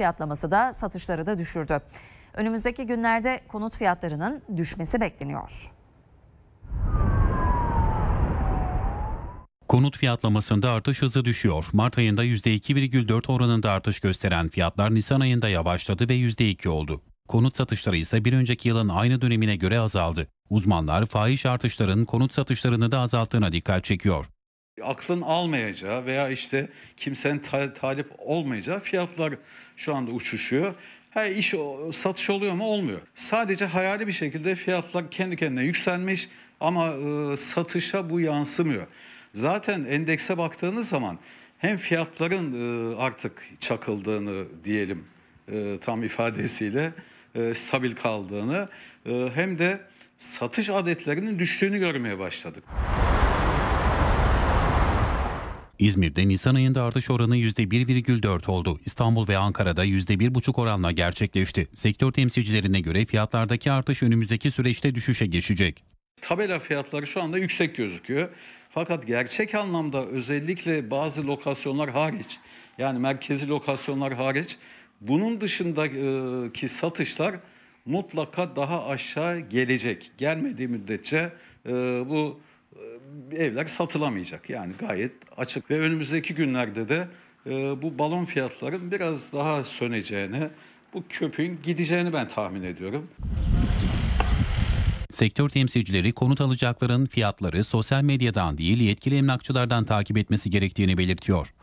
fiyatlaması da satışları da düşürdü. Önümüzdeki günlerde konut fiyatlarının düşmesi bekleniyor. Konut fiyatlamasında artış hızı düşüyor. Mart ayında %2,4 oranında artış gösteren fiyatlar Nisan ayında yavaşladı ve %2 oldu. Konut satışları ise bir önceki yılın aynı dönemine göre azaldı. Uzmanlar faiz artışların konut satışlarını da azalttığına dikkat çekiyor aklın almayacağı veya işte kimsenin ta- talip olmayacağı fiyatlar şu anda uçuşuyor. Her iş satış oluyor mu? Olmuyor. Sadece hayali bir şekilde fiyatlar kendi kendine yükselmiş ama e, satışa bu yansımıyor. Zaten endekse baktığınız zaman hem fiyatların e, artık çakıldığını diyelim e, tam ifadesiyle e, stabil kaldığını e, hem de satış adetlerinin düştüğünü görmeye başladık. İzmir'de Nisan ayında artış oranı %1,4 oldu. İstanbul ve Ankara'da %1,5 oranla gerçekleşti. Sektör temsilcilerine göre fiyatlardaki artış önümüzdeki süreçte düşüşe geçecek. Tabela fiyatları şu anda yüksek gözüküyor. Fakat gerçek anlamda özellikle bazı lokasyonlar hariç yani merkezi lokasyonlar hariç bunun dışındaki e, satışlar mutlaka daha aşağı gelecek. Gelmediği müddetçe e, bu ee, evler satılamayacak. Yani gayet açık ve önümüzdeki günlerde de e, bu balon fiyatların biraz daha söneceğini, bu köpüğün gideceğini ben tahmin ediyorum. Sektör temsilcileri konut alacakların fiyatları sosyal medyadan değil yetkili emlakçılardan takip etmesi gerektiğini belirtiyor.